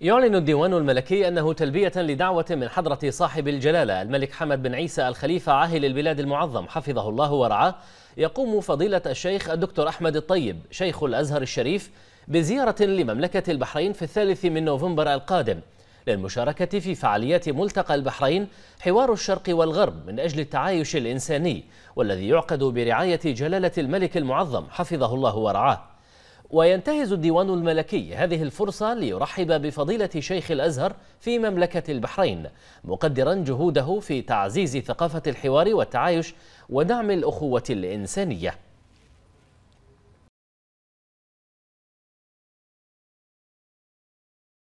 يعلن الديوان الملكي أنه تلبية لدعوة من حضرة صاحب الجلالة الملك حمد بن عيسى الخليفة عاهل البلاد المعظم حفظه الله ورعاه يقوم فضيلة الشيخ الدكتور أحمد الطيب شيخ الأزهر الشريف بزيارة لمملكة البحرين في الثالث من نوفمبر القادم للمشاركة في فعاليات ملتقى البحرين حوار الشرق والغرب من أجل التعايش الإنساني والذي يعقد برعاية جلالة الملك المعظم حفظه الله ورعاه وينتهز الديوان الملكي هذه الفرصة ليرحب بفضيلة شيخ الأزهر في مملكة البحرين مقدرا جهوده في تعزيز ثقافة الحوار والتعايش ودعم الأخوة الإنسانية